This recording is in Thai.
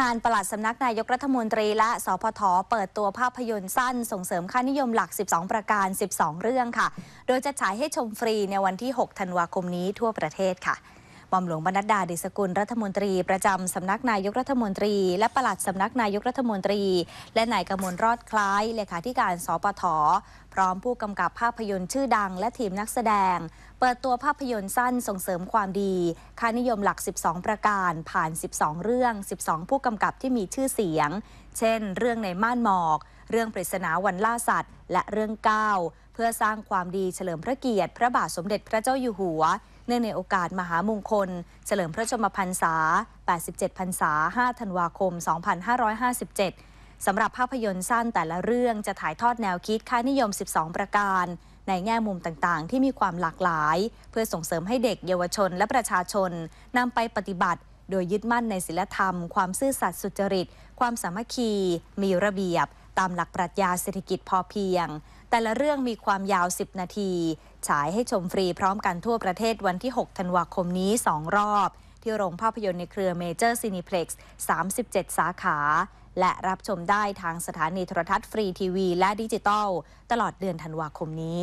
งานประหลัดสำนักนายกรัฐมนตรี และสพท เปิดตัวภาพยนตร์สั้น ส่งเสริมค่านิยมหลัก 12 ประการ 12 เรื่องค่ะ โดยจะฉายให้ชมฟรีในวันที่ 6 ธันวาคมนี้ทั่วประเทศค่ะหม่อมหลวงบรรณดาดิสกุลรัฐมนตรี ประจำสำนักนายกรัฐมนตรี และประหลัดสำนักนายกรัฐมนตรี และนายกมลรอดคล้ายเลขาธิการสปทพร้อมผู้กำกับภาพยนตร์ชื่อดังและทีมนักแสดง เปิดตัวภาพยนตร์สั้นส่งเสริมความดีค่านิยมหลัก 12 ประการผ่าน 12 เรื่อง 12 ผู้กำกับที่มีชื่อเสียง เช่น เรื่องในม่านหมอกเรื่องปริศนาวันล่าสัตว์และเรื่องก้าวเพื่อสร้างความดีเฉลิมพระเกียรติพระบาทสมเด็จพระเจ้าอยู่หัวเนื่องในโอกาสมหามงคลเฉลิมพระชมพรรษา 87พรรษา 5ธันวาคม 2557 สำหรับภาพยนตร์สั้นแต่ละเรื่องจะถ่ายทอดแนวคิดค่านิยม 12 ประการในแง่มุมต่างๆ ที่มีความหลากหลายเพื่อส่งเสริมให้เด็กเยาวชนและประชาชนนำไปปฏิบัติโดยยึดมั่นในศีลธรรม ความซื่อสัตย์สุจริต ความสามัคคี มีระเบียบตามหลักปรัชญาเศรษฐกิจพอเพียง แต่ละเรื่องมีความยาว 10 นาที ฉายให้ชมฟรีพร้อมกันทั่วประเทศวันที่ 6 ธันวาคมนี้ 2 รอบ ที่โรงภาพยนตร์ในเครือเมเจอร์ซีนิเพล็กซ์ 37 สาขา และรับชมได้ทางสถานีโทรทัศน์ฟรีทีวีและดิจิตอลตลอดเดือนธันวาคมนี้